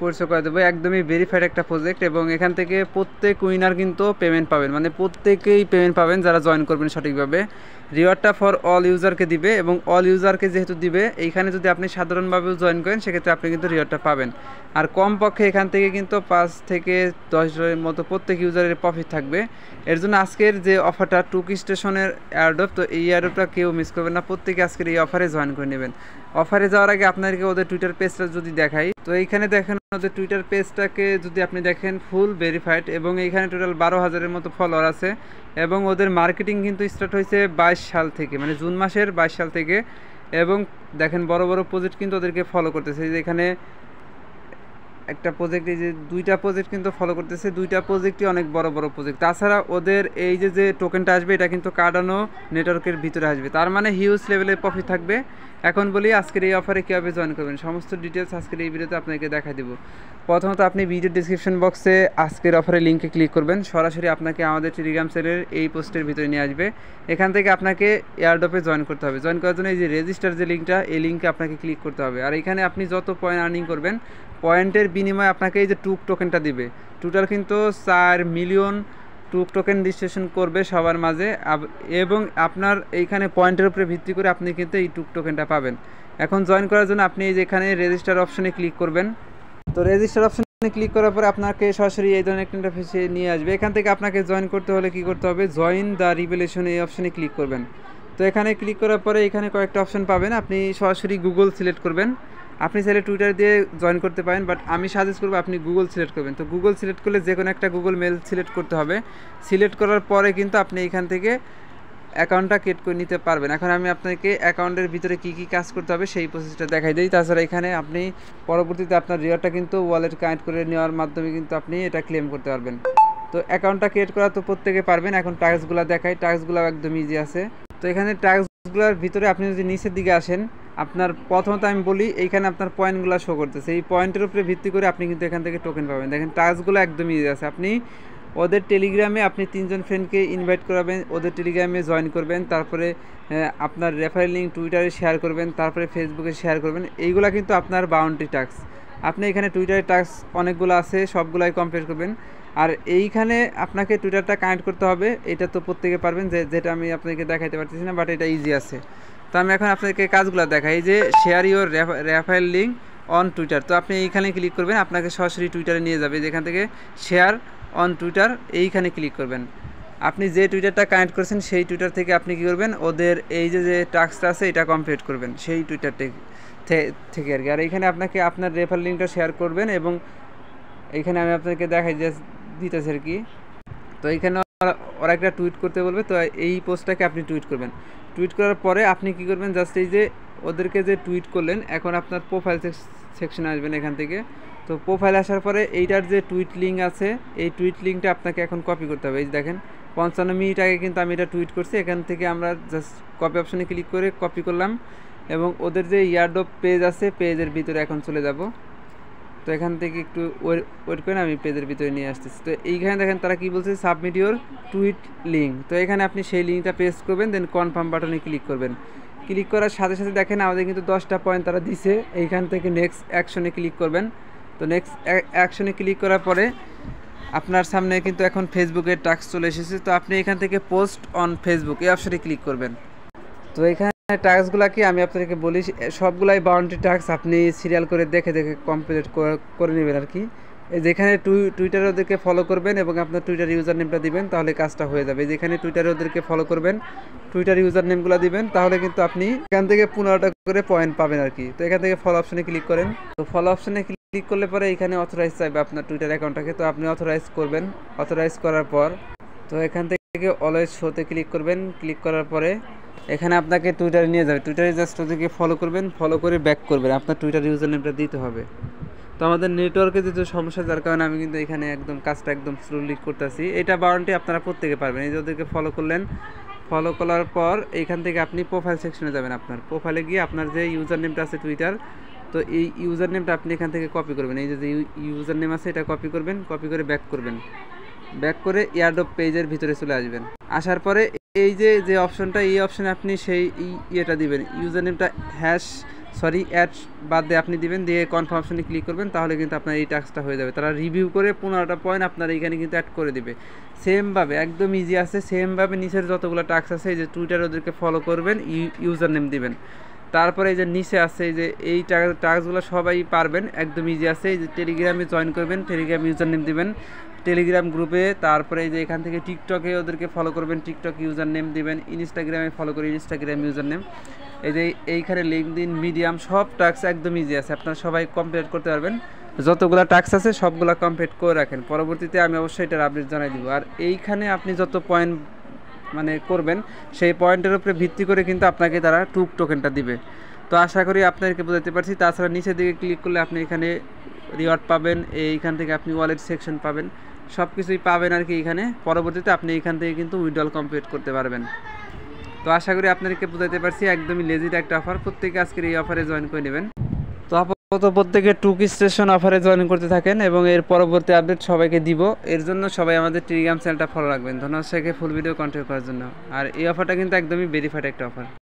পরিচয় করে দেবো একদমই ভেরিফাইড একটা প্রজেক্ট এবং এখান থেকে প্রত্যেক উইনার কিন্তু পেমেন্ট পাবেন মানে প্রত্যেকেই পেমেন্ট পাবেন যারা জয়েন করবেন সঠিকভাবে রিওয়ার্ডটা ফর অল ইউজারকে দিবে এবং অল ইউজারকে যেহেতু দিবে এইখানে যদি আপনি সাধারণভাবেও জয়েন করেন সেক্ষেত্রে আপনি কিন্তু রিওয়ার্ডটা পাবেন আর কমপক্ষে এখান থেকে কিন্তু পাঁচ থেকে দশ জনের মতো প্রত্যেক ইউজারের প্রফিট থাকবে এর জন্য আজকের যে অফারটা টুকি স্টেশনের অ্যাডপ তো এই অ্যাডপটা কেউ মিস করবেন না প্রত্যেকে আজকের এই অফারে জয়েন করে নেবেন অফারে যাওয়ার আগে আপনাদেরকে ওদের টুইটার পেজটা যদি দেখাই তো এইখানে দেখেন যে টুইটার পেজটাকে যদি আপনি দেখেন ফুল ভেরিফাইড এবং এইখানে টোটাল বারো হাজারের মতো ফলোয়ার আছে এবং ওদের মার্কেটিং কিন্তু স্টার্ট হয়েছে বাইশ সাল থেকে মানে জুন মাসের বাইশ সাল থেকে এবং দেখেন বড় বড় প্রজেক্ট কিন্তু ওদেরকে ফলো করতেছে যে এখানে একটা প্রজেক্ট এই যে দুইটা প্রজেক্ট কিন্তু ফলো করতেছে দুইটা প্রজেক্টই অনেক বড় বড় প্রজেক্ট তাছাড়া ওদের এই যে যে টোকেনটা আসবে এটা কিন্তু কার্ডানো নেটওয়ার্কের ভিতরে আসবে তার মানে হিউজ লেভেলের প্রফিট থাকবে এখন বলি আজকের এই অফারে কীভাবে জয়েন করবেন সমস্ত ডিটেলস আজকের এই ভিডিওতে আপনাকে দেখা দেবো প্রথমত আপনি ভিডিও ডিসক্রিপশন বক্সে আজকের অফারের লিঙ্কে ক্লিক করবেন সরাসরি আপনাকে আমাদের টেলিগ্রাম সেলের এই পোস্টের ভিতরে নিয়ে আসবে এখান থেকে আপনাকে এয়ারডপে জয়েন করতে হবে জয়েন করার জন্য এই যে রেজিস্টার যে লিঙ্কটা এই লিঙ্কে আপনাকে ক্লিক করতে হবে আর এখানে আপনি যত পয়েন্ট আর্নিং করবেন পয়েন্টের বিনিময়ে আপনাকে এই যে টুক টোকেনটা দিবে টোটাল কিন্তু চার মিলিয়ন টুক টোকেন রেজিস্ট্রেশন করবে সবার মাঝে এবং আপনার এইখানে পয়েন্টের উপরে ভিত্তি করে আপনি কিন্তু এই টুক টোকেনটা পাবেন এখন জয়েন করার জন্য আপনি যেখানে রেজিস্টার অপশনে ক্লিক করবেন তো রেজিস্টার অপশনে ক্লিক করার পর আপনাকে সরাসরি এই ধরনের একটা ইন্টারফেসে নিয়ে আসবে এখান থেকে আপনাকে জয়েন করতে হলে কি করতে হবে জয়েন দ্য রিভেলেশন এই অপশনে ক্লিক করবেন তো এখানে ক্লিক করার পরে এখানে কয়েকটা অপশন পাবেন আপনি সরাসরি গুগল সিলেক্ট করবেন আপনি চাইলে টুইটার দিয়ে জয়েন করতে পারেন বাট আমি সাজেস্ট করবো আপনি গুগল সিলেক্ট করবেন তো গুগল সিলেক্ট করলে যে কোনো একটা গুগল মেল সিলেক্ট করতে হবে সিলেক্ট করার পরে কিন্তু আপনি এখান থেকে অ্যাকাউন্টটা ক্রিয়েট করে নিতে পারবেন এখন আমি আপনাকে অ্যাকাউন্টের ভিতরে কি কি কাজ করতে হবে সেই প্রসেসটা দেখাই দিই তাছাড়া এখানে আপনি পরবর্তীতে আপনার রিওয়ার্ডটা কিন্তু ওয়ালেট কানেক্ট করে নেওয়ার মাধ্যমে কিন্তু আপনি এটা ক্লেম করতে পারবেন তো অ্যাকাউন্টটা ক্রিয়েট করা তো প্রত্যেকে পারবেন এখন টাস্কগুলো দেখাই টাস্কগুলো একদম ইজি আছে তো এখানে টাস্কগুলোর ভিতরে আপনি যদি নিচের দিকে আসেন আপনার প্রথমত আমি বলি এইখানে আপনার পয়েন্টগুলো শো করতেছে এই পয়েন্টের উপরে ভিত্তি করে আপনি কিন্তু এখান থেকে টোকেন পাবেন দেখেন টাস্কগুলো একদমই ইজি আছে আপনি ওদের টেলিগ্রামে আপনি তিনজন ফ্রেন্ডকে ইনভাইট করাবেন ওদের টেলিগ্রামে জয়েন করবেন তারপরে আপনার রেফারেল লিঙ্ক টুইটারে শেয়ার করবেন তারপরে ফেসবুকে শেয়ার করবেন এইগুলো কিন্তু আপনার বাউন্ডারি টাস্ক আপনি এখানে টুইটারের টাস্ক অনেকগুলো আছে সবগুলাই কমপ্লিট করবেন আর এইখানে আপনাকে টুইটারটা কানেক্ট করতে হবে এটা তো প্রত্যেকে পারবেন যে যেটা আমি আপনাকে দেখাইতে পারতেছি না বাট এটা ইজি আছে তো আমি এখন আপনাদেরকে কাজগুলো দেখাই যে share your referral link on Twitter তো আপনি এইখানে ক্লিক করবেন আপনাকে সরাসরি টুইটারে নিয়ে যাবে যেখান থেকে শেয়ার অন টুইটার এইখানে ক্লিক করবেন আপনি যে টুইটারটা কানেক্ট করেছেন সেই টুইটার থেকে আপনি কী করবেন ওদের এই যে যে টাস্কটা আছে এটা কমপ্লিট করবেন সেই টুইটার থেকে আর কি আর এইখানে আপনাকে আপনার রেফার লিঙ্কটা শেয়ার করবেন এবং এইখানে আমি আপনাকে দেখাই যে দিতেছে আর কি তো এইখানে ওরা একটা টুইট করতে বলবে তো এই পোস্টটাকে আপনি টুইট করবেন টুইট করার পরে আপনি কি করবেন জাস্ট এই যে ওদেরকে যে টুইট করলেন এখন আপনার প্রোফাইল সেকশনে আসবেন এখান থেকে তো প্রোফাইল আসার পরে এইটার যে টুইট লিঙ্ক আছে এই টুইট লিঙ্কটা আপনাকে এখন কপি করতে হবে এই দেখেন পঞ্চান্ন মিনিট আগে কিন্তু আমি এটা টুইট করছি এখান থেকে আমরা জাস্ট কপি অপশানে ক্লিক করে কপি করলাম এবং ওদের যে ইয়ারডপ পেজ আছে পেজের ভিতরে এখন চলে যাব তো এখান থেকে একটু ওয়েট করে আমি পেজের ভিতরে নিয়ে আসতেছি তো এইখানে দেখেন তারা কি বলছে সাবমিট ইউর টুইট লিঙ্ক তো এখানে আপনি সেই লিঙ্কটা পেস্ট করবেন দেন কনফার্ম বাটনে ক্লিক করবেন ক্লিক করার সাথে সাথে দেখেন আমাদের কিন্তু দশটা পয়েন্ট তারা দিছে এইখান থেকে নেক্সট অ্যাকশনে ক্লিক করবেন তো নেক্সট অ্যাকশনে ক্লিক করার পরে আপনার সামনে কিন্তু এখন ফেসবুকের টাস্ক চলে এসেছে তো আপনি এখান থেকে পোস্ট অন ফেসবুক এই অপশনে ক্লিক করবেন তো এখানে টাস্কগুলো হ্যাঁ, কি আমি আপনাদেরকে বলি সবগুলাই বাউন্ডারি টাস্ক আপনি সিরিয়াল করে দেখে দেখে কমপ্লিট করে নেবেন আর কি যেখানে টুইটারে ওদেরকে ফলো করবেন এবং আপনার টুইটার ইউজার নেমটা দিবেন তাহলে কাজটা হয়ে যাবে যেখানে টুইটারে ওদেরকে ফলো করবেন টুইটার ইউজার নেমগুলো দিবেন তাহলে কিন্তু আপনি এখান থেকে পনেরোটা করে পয়েন্ট পাবেন আর কি তো এখান থেকে ফলো অপশনে ক্লিক করেন তো ফলো অপশনে ক্লিক করলে পরে এখানে অথরাইজ চাইবে আপনার টুইটার অ্যাকাউন্টটাকে তো আপনি অথরাইজ করবেন অথরাইজ করার পর তো এখান থেকে অলওয়েজ শোতে ক্লিক করবেন ক্লিক করার পরে এখানে আপনাকে টুইটারে নিয়ে যাবে টুইটারে জাস্ট ওদেরকে ফলো করবেন ফলো করে ব্যাক করবেন আপনার টুইটার ইউজার নেমটা দিতে হবে তো আমাদের নেটওয়ার্কে যেহেতু সমস্যা যার কারণে আমি কিন্তু এখানে একদম কাজটা একদম স্লোলি করতেছি এটা বারণটি আপনারা প্রত্যেকে পারবেন এই যে ওদেরকে ফলো করলেন ফলো করার পর এখান থেকে আপনি প্রোফাইল সেকশনে যাবেন আপনার প্রোফাইলে গিয়ে আপনার যে ইউজার নেমটা আছে টুইটার তো এই ইউজার নেমটা আপনি এখান থেকে কপি করবেন এই যে ইউজার নেম আছে এটা কপি করবেন কপি করে ব্যাক করবেন ব্যাক করে ইয়ারডপ পেজের ভিতরে চলে আসবেন আসার পরে এই যে যে অপশনটা এই অপশানে আপনি সেই ইয়েটা দিবেন ইউজার নেমটা হ্যাশ সরি অ্যাড বাদ দিয়ে আপনি দিবেন দিয়ে কনফার্ম কনফার্মেশনে ক্লিক করবেন তাহলে কিন্তু আপনার এই টাস্কটা হয়ে যাবে তারা রিভিউ করে পনেরোটা পয়েন্ট আপনার এইখানে কিন্তু অ্যাড করে দিবে সেমভাবে একদম ইজি আছে সেমভাবে নিচের যতগুলো টাস্ক আছে এই যে টুইটার ওদেরকে ফলো করবেন ইউজার নেম দিবেন তারপরে এই যে নিচে আছে এই যে এই টাস্কগুলো সবাই পারবেন একদম ইজি আছে এই যে টেলিগ্রামে জয়েন করবেন টেলিগ্রাম ইউজার নেম দিবেন টেলিগ্রাম গ্রুপে তারপরে এই যে এখান থেকে টিকটকে ওদেরকে ফলো করবেন টিকটক ইউজার নেম দিবেন ইনস্টাগ্রামে ফলো করে ইনস্টাগ্রাম ইউজার নেম এই যে এইখানে লিঙ্কদিন মিডিয়াম সব টাস্ক একদম ইজি আছে আপনারা সবাই কমপ্লিট করতে পারবেন যতগুলো টাস্ক আছে সবগুলো কমপ্লিট করে রাখেন পরবর্তীতে আমি অবশ্যই এটার আপডেট জানাই দিব আর এইখানে আপনি যত পয়েন্ট মানে করবেন সেই পয়েন্টের উপরে ভিত্তি করে কিন্তু আপনাকে তারা টুক টোকেনটা দিবে তো আশা করি আপনাদেরকে বোঝাতে পারছি তাছাড়া নিচের দিকে ক্লিক করলে আপনি এখানে রিওয়ার্ড পাবেন এইখান থেকে আপনি ওয়ালেট সেকশন পাবেন সব কিছুই পাবেন আর কি এখানে পরবর্তীতে আপনি এখান থেকে কিন্তু উইড্রল কমপ্লিট করতে পারবেন তো আশা করি আপনাদেরকে বোঝাতে পারছি একদমই লেজিট একটা অফার প্রত্যেকে আজকের এই অফারে জয়েন করে নেবেন তো তো প্রত্যেকে টুক স্টেশন অফারে জয়েন করতে থাকেন এবং এর পরবর্তী আপডেট সবাইকে দিব এর জন্য সবাই আমাদের টেলিগ্রাম চ্যানেলটা ফলো রাখবেন ধন্যবাদ সবাইকে ফুল ভিডিও কন্টিনিউ করার জন্য আর এই অফারটা কিন্তু একদমই ভেরিফাইড একটা অফার